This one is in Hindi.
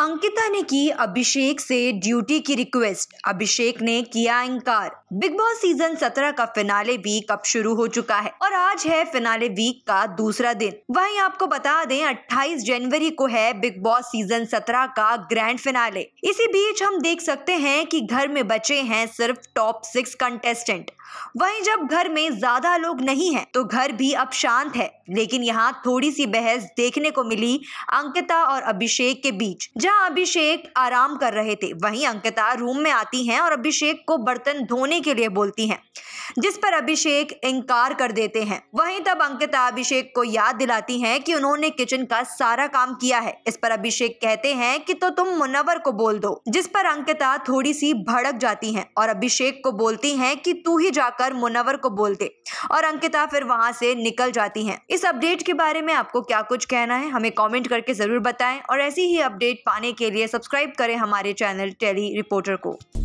अंकिता ने की अभिषेक से ड्यूटी की रिक्वेस्ट अभिषेक ने किया इंकार बिग बॉस सीजन 17 का फिनाले वीक अब शुरू हो चुका है और आज है फिनाले वीक का दूसरा दिन वहीं आपको बता दें 28 जनवरी को है बिग बॉस सीजन 17 का ग्रैंड फिनाले इसी बीच हम देख सकते हैं कि घर में बचे हैं सिर्फ टॉप सिक्स कंटेस्टेंट वहीं जब घर में ज्यादा लोग नहीं है तो घर भी अब शांत है लेकिन यहाँ थोड़ी सी बहस देखने को मिली अंकिता और अभिषेक के बीच जहां अभिषेक आराम कर रहे थे वहीं अंकिता रूम में आती हैं और अभिषेक को बर्तन धोने के लिए बोलती हैं जिस पर अभिषेक इनकार कर देते हैं वहीं तब अंकिता अभिषेक को याद दिलाती हैं कि उन्होंने किचन का सारा काम किया है इस पर अभिषेक कहते हैं कि तो तुम मुनवर को बोल दो जिस पर अंकिता थोड़ी सी भड़क जाती है और अभिषेक को बोलती है की तू ही जाकर मुनवर को बोल दे और अंकिता फिर वहां से निकल जाती है इस अपडेट के बारे में आपको क्या कुछ कहना है हमें कॉमेंट करके जरूर बताए और ऐसी ही अपडेट पाने के लिए सब्सक्राइब करें हमारे चैनल टेली रिपोर्टर को